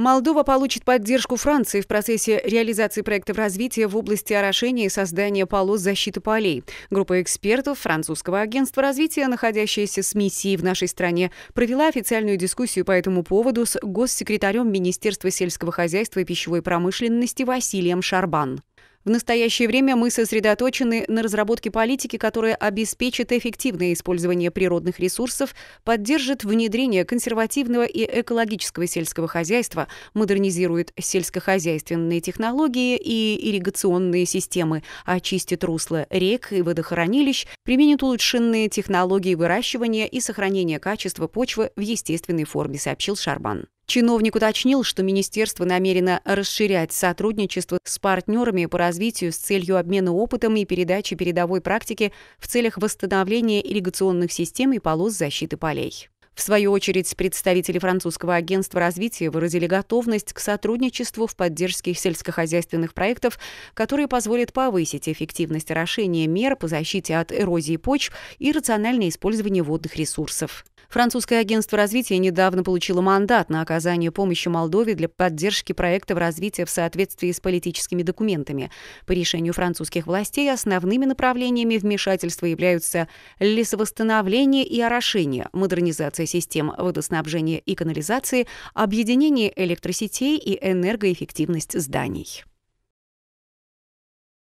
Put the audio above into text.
Молдова получит поддержку Франции в процессе реализации проектов развития в области орошения и создания полос защиты полей. Группа экспертов французского агентства развития, находящаяся с миссией в нашей стране, провела официальную дискуссию по этому поводу с госсекретарем Министерства сельского хозяйства и пищевой промышленности Василием Шарбан. В настоящее время мы сосредоточены на разработке политики, которая обеспечит эффективное использование природных ресурсов, поддержит внедрение консервативного и экологического сельского хозяйства, модернизирует сельскохозяйственные технологии и ирригационные системы, очистит русла рек и водохранилищ, применит улучшенные технологии выращивания и сохранения качества почвы в естественной форме, сообщил Шарбан. Чиновник уточнил, что министерство намерено расширять сотрудничество с партнерами по развитию с целью обмена опытом и передачи передовой практики в целях восстановления ирригационных систем и полос защиты полей. В свою очередь, представители французского агентства развития выразили готовность к сотрудничеству в поддержке сельскохозяйственных проектов, которые позволят повысить эффективность орошения мер по защите от эрозии почв и рациональное использование водных ресурсов. Французское агентство развития недавно получило мандат на оказание помощи Молдове для поддержки проектов развития в соответствии с политическими документами. По решению французских властей основными направлениями вмешательства являются лесовосстановление и орошение, модернизация систем водоснабжения и канализации, объединение электросетей и энергоэффективность зданий.